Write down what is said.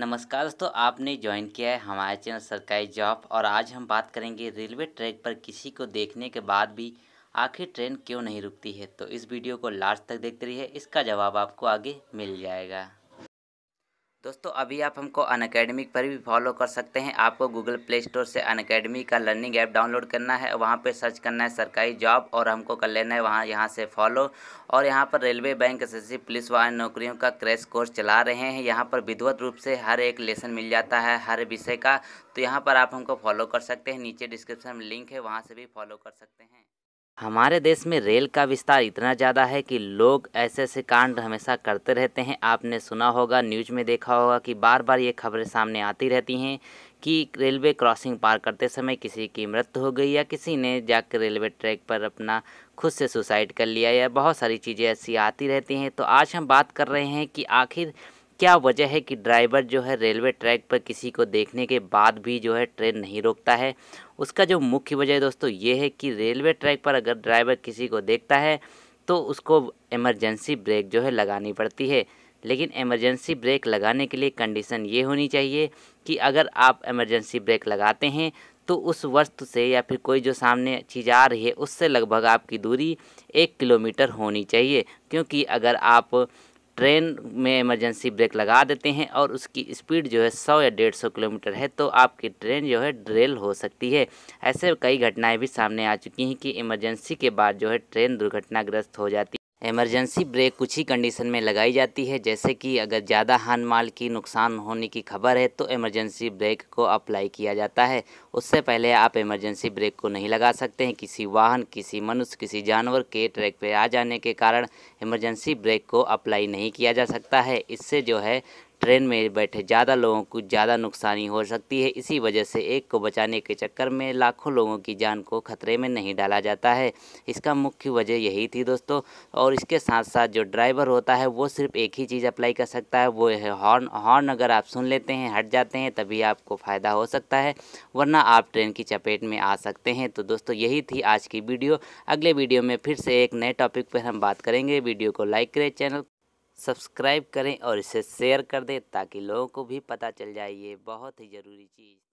नमस्कार दोस्तों आपने ज्वाइन किया है हमारे चैनल सरकारी जॉब और आज हम बात करेंगे रेलवे ट्रैक पर किसी को देखने के बाद भी आखिर ट्रेन क्यों नहीं रुकती है तो इस वीडियो को लास्ट तक देखते रहिए इसका जवाब आपको आगे मिल जाएगा दोस्तों अभी आप हमको अन अकेडमिक पर भी फॉलो कर सकते हैं आपको गूगल प्ले स्टोर से अन अकेडमी का लर्निंग ऐप डाउनलोड करना है वहाँ पे सर्च करना है सरकारी जॉब और हमको कर लेना है वहाँ यहाँ से फॉलो और यहाँ पर रेलवे बैंक एस पुलिस व नौकरियों का क्रैश कोर्स चला रहे हैं यहाँ पर विधिवत रूप से हर एक लेसन मिल जाता है हर विषय का तो यहाँ पर आप हमको फॉलो कर सकते हैं नीचे डिस्क्रिप्शन में लिंक है वहाँ से भी फॉलो कर सकते हैं हमारे देश में रेल का विस्तार इतना ज़्यादा है कि लोग ऐसे ऐसे कांड हमेशा करते रहते हैं आपने सुना होगा न्यूज में देखा होगा कि बार बार ये खबरें सामने आती रहती हैं कि रेलवे क्रॉसिंग पार करते समय किसी की मृत्यु हो गई या किसी ने जाकर रेलवे ट्रैक पर अपना खुद से सुसाइड कर लिया या बहुत सारी चीज़ें ऐसी आती रहती हैं तो आज हम बात कर रहे हैं कि आखिर क्या वजह है कि ड्राइवर जो है रेलवे ट्रैक पर किसी को देखने के बाद भी जो है ट्रेन नहीं रोकता है उसका जो मुख्य वजह दोस्तों ये है कि रेलवे ट्रैक पर अगर ड्राइवर किसी को देखता है तो उसको इमरजेंसी ब्रेक जो है लगानी पड़ती है लेकिन इमरजेंसी ब्रेक लगाने के लिए कंडीशन ये होनी चाहिए कि अगर आप इमरजेंसी ब्रेक लगाते हैं तो उस वस्तु से या फिर कोई जो सामने चीज़ आ रही है उससे लगभग आपकी दूरी एक किलोमीटर होनी चाहिए क्योंकि अगर आप ट्रेन में इमरजेंसी ब्रेक लगा देते हैं और उसकी स्पीड जो है सौ या डेढ़ सौ किलोमीटर है तो आपकी ट्रेन जो है ड्रेल हो सकती है ऐसे कई घटनाएं भी सामने आ चुकी हैं कि इमरजेंसी के बाद जो है ट्रेन दुर्घटनाग्रस्त हो जाती इमरजेंसी ब्रेक कुछ ही कंडीशन में लगाई जाती है जैसे कि अगर ज़्यादा हान माल की नुकसान होने की खबर है तो इमरजेंसी ब्रेक को अप्लाई किया जाता है उससे पहले आप इमरजेंसी ब्रेक को नहीं लगा सकते हैं किसी वाहन किसी मनुष्य किसी जानवर के ट्रैक पर आ जाने के कारण इमरजेंसी ब्रेक को अप्लाई नहीं किया जा सकता है इससे जो है ट्रेन में बैठे ज़्यादा लोगों को ज़्यादा नुकसानी हो सकती है इसी वजह से एक को बचाने के चक्कर में लाखों लोगों की जान को खतरे में नहीं डाला जाता है इसका मुख्य वजह यही थी दोस्तों और इसके साथ साथ जो ड्राइवर होता है वो सिर्फ एक ही चीज़ अप्लाई कर सकता है वो है हॉर्न हॉर्न अगर आप सुन लेते हैं हट जाते हैं तभी आपको फ़ायदा हो सकता है वरना आप ट्रेन की चपेट में आ सकते हैं तो दोस्तों यही थी आज की वीडियो अगले वीडियो में फिर से एक नए टॉपिक पर हम बात करेंगे वीडियो को लाइक करें चैनल सब्सक्राइब करें और इसे शेयर कर दें ताकि लोगों को भी पता चल जाए ये बहुत ही ज़रूरी चीज़